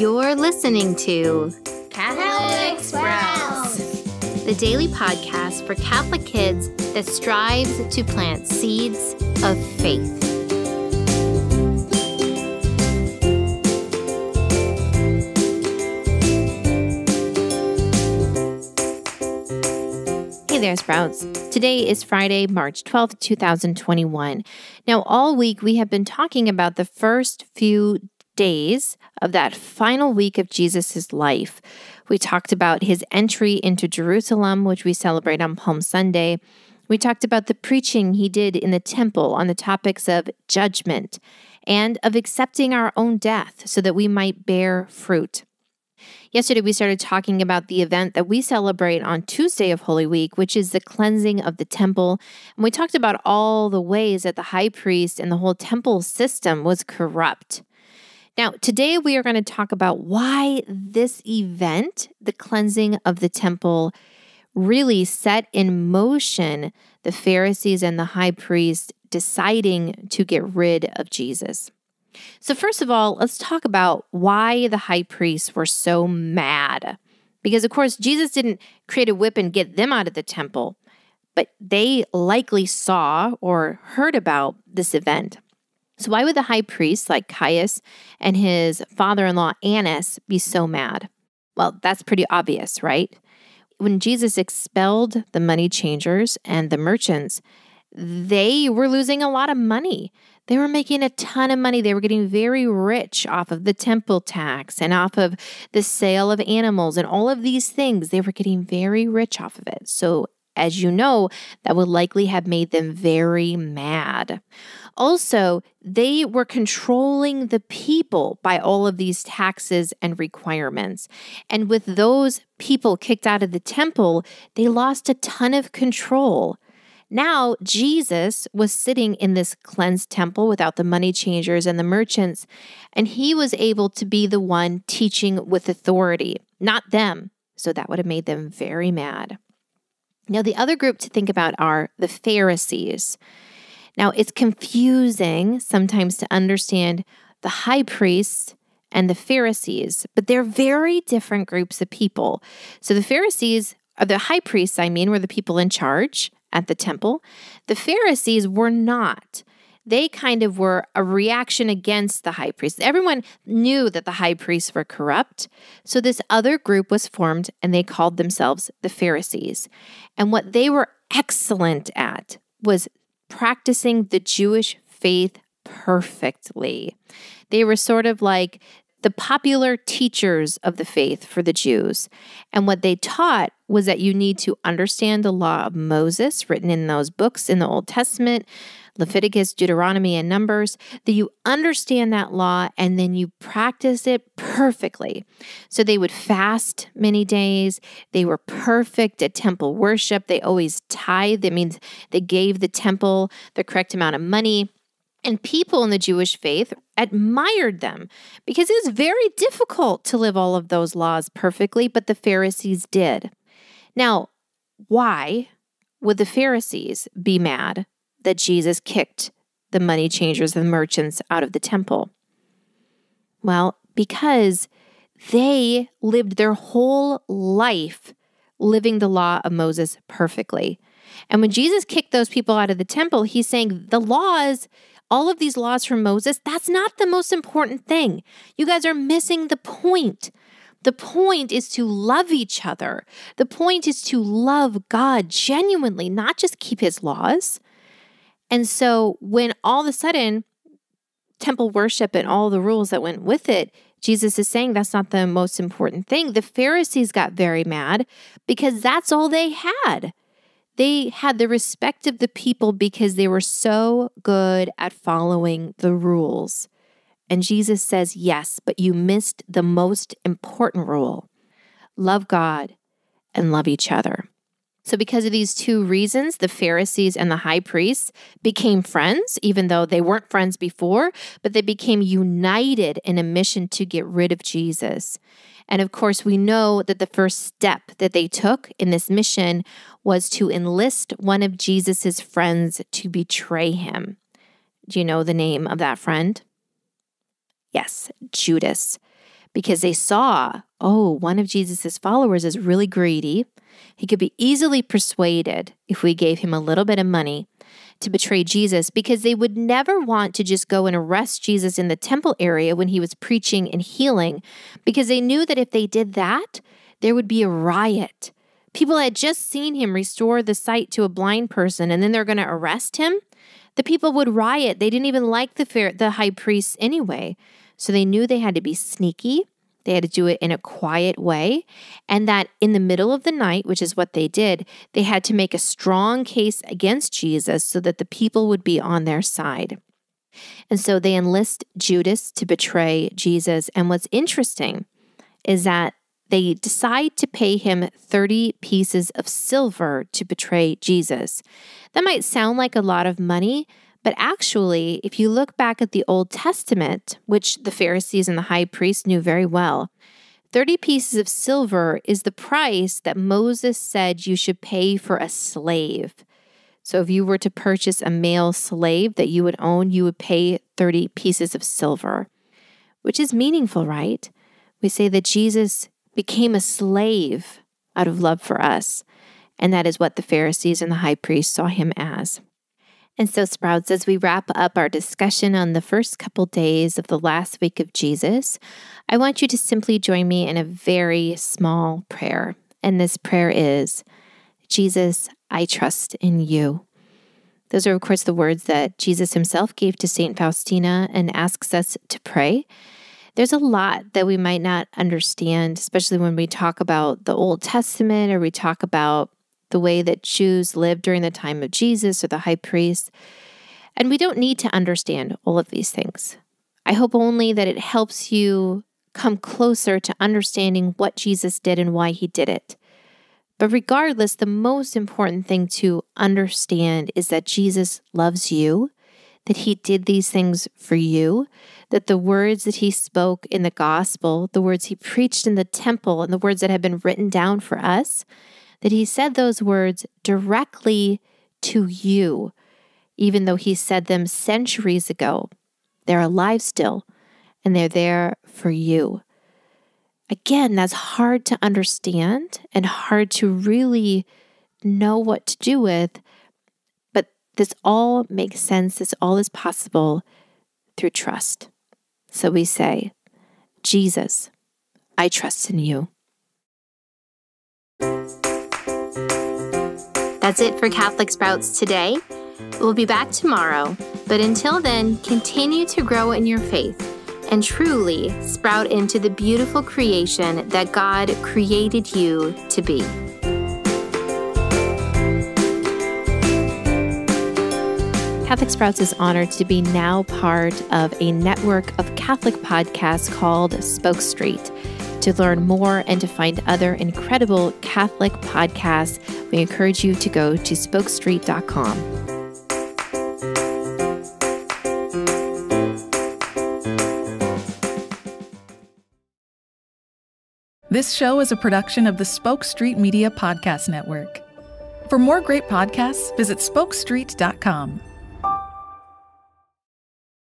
You're listening to Catholic Sprouts, the daily podcast for Catholic kids that strives to plant seeds of faith. Hey there, Sprouts. Today is Friday, March 12th, 2021. Now, all week we have been talking about the first few days of that final week of Jesus' life. We talked about his entry into Jerusalem, which we celebrate on Palm Sunday. We talked about the preaching he did in the temple on the topics of judgment and of accepting our own death so that we might bear fruit. Yesterday, we started talking about the event that we celebrate on Tuesday of Holy Week, which is the cleansing of the temple. And we talked about all the ways that the high priest and the whole temple system was corrupt. Now, today we are going to talk about why this event, the cleansing of the temple, really set in motion the Pharisees and the high priest deciding to get rid of Jesus. So, first of all, let's talk about why the high priests were so mad. Because, of course, Jesus didn't create a whip and get them out of the temple, but they likely saw or heard about this event. So, why would the high priests like Caius and his father in law Annas be so mad? Well, that's pretty obvious, right? When Jesus expelled the money changers and the merchants, they were losing a lot of money. They were making a ton of money. They were getting very rich off of the temple tax and off of the sale of animals and all of these things. They were getting very rich off of it. So, as you know, that would likely have made them very mad. Also, they were controlling the people by all of these taxes and requirements. And with those people kicked out of the temple, they lost a ton of control. Now, Jesus was sitting in this cleansed temple without the money changers and the merchants, and he was able to be the one teaching with authority, not them. So that would have made them very mad. Now, the other group to think about are the Pharisees. Now, it's confusing sometimes to understand the high priests and the Pharisees, but they're very different groups of people. So the Pharisees, or the high priests, I mean, were the people in charge at the temple. The Pharisees were not. They kind of were a reaction against the high priest. Everyone knew that the high priests were corrupt. So this other group was formed and they called themselves the Pharisees. And what they were excellent at was practicing the Jewish faith perfectly. They were sort of like the popular teachers of the faith for the Jews. And what they taught was that you need to understand the law of Moses written in those books in the Old Testament, Leviticus, Deuteronomy, and Numbers, that you understand that law and then you practice it perfectly. So they would fast many days. They were perfect at temple worship. They always tithe. That means they gave the temple the correct amount of money. And people in the Jewish faith admired them because it was very difficult to live all of those laws perfectly, but the Pharisees did. Now, why would the Pharisees be mad that Jesus kicked the money changers and merchants out of the temple? Well, because they lived their whole life living the law of Moses perfectly. And when Jesus kicked those people out of the temple, he's saying the laws, all of these laws from Moses, that's not the most important thing. You guys are missing the point. The point is to love each other. The point is to love God genuinely, not just keep his laws. And so when all of a sudden temple worship and all the rules that went with it, Jesus is saying that's not the most important thing. The Pharisees got very mad because that's all they had. They had the respect of the people because they were so good at following the rules. And Jesus says, Yes, but you missed the most important rule love God and love each other. So, because of these two reasons, the Pharisees and the high priests became friends, even though they weren't friends before, but they became united in a mission to get rid of Jesus. And of course, we know that the first step that they took in this mission was to enlist one of Jesus's friends to betray him. Do you know the name of that friend? Yes, Judas, because they saw, oh, one of Jesus's followers is really greedy. He could be easily persuaded if we gave him a little bit of money to betray Jesus because they would never want to just go and arrest Jesus in the temple area when he was preaching and healing because they knew that if they did that, there would be a riot. People had just seen him restore the sight to a blind person and then they're going to arrest him. The people would riot. They didn't even like the fair, the high priests anyway. So they knew they had to be sneaky. They had to do it in a quiet way. And that in the middle of the night, which is what they did, they had to make a strong case against Jesus so that the people would be on their side. And so they enlist Judas to betray Jesus. And what's interesting is that they decide to pay him 30 pieces of silver to betray Jesus. That might sound like a lot of money, but actually, if you look back at the Old Testament, which the Pharisees and the high priest knew very well, 30 pieces of silver is the price that Moses said you should pay for a slave. So if you were to purchase a male slave that you would own, you would pay 30 pieces of silver, which is meaningful, right? We say that Jesus became a slave out of love for us. And that is what the Pharisees and the high priest saw him as. And so, Sprouts, as we wrap up our discussion on the first couple days of the last week of Jesus, I want you to simply join me in a very small prayer. And this prayer is Jesus, I trust in you. Those are, of course, the words that Jesus himself gave to St. Faustina and asks us to pray there's a lot that we might not understand, especially when we talk about the Old Testament or we talk about the way that Jews lived during the time of Jesus or the high priest. And we don't need to understand all of these things. I hope only that it helps you come closer to understanding what Jesus did and why he did it. But regardless, the most important thing to understand is that Jesus loves you that he did these things for you, that the words that he spoke in the gospel, the words he preached in the temple, and the words that have been written down for us, that he said those words directly to you, even though he said them centuries ago. They're alive still, and they're there for you. Again, that's hard to understand and hard to really know what to do with this all makes sense. This all is possible through trust. So we say, Jesus, I trust in you. That's it for Catholic Sprouts today. We'll be back tomorrow, but until then, continue to grow in your faith and truly sprout into the beautiful creation that God created you to be. Catholic Sprouts is honored to be now part of a network of Catholic podcasts called Spoke Street. To learn more and to find other incredible Catholic podcasts, we encourage you to go to spokestreet.com. This show is a production of the Spoke Street Media Podcast Network. For more great podcasts, visit spokestreet.com.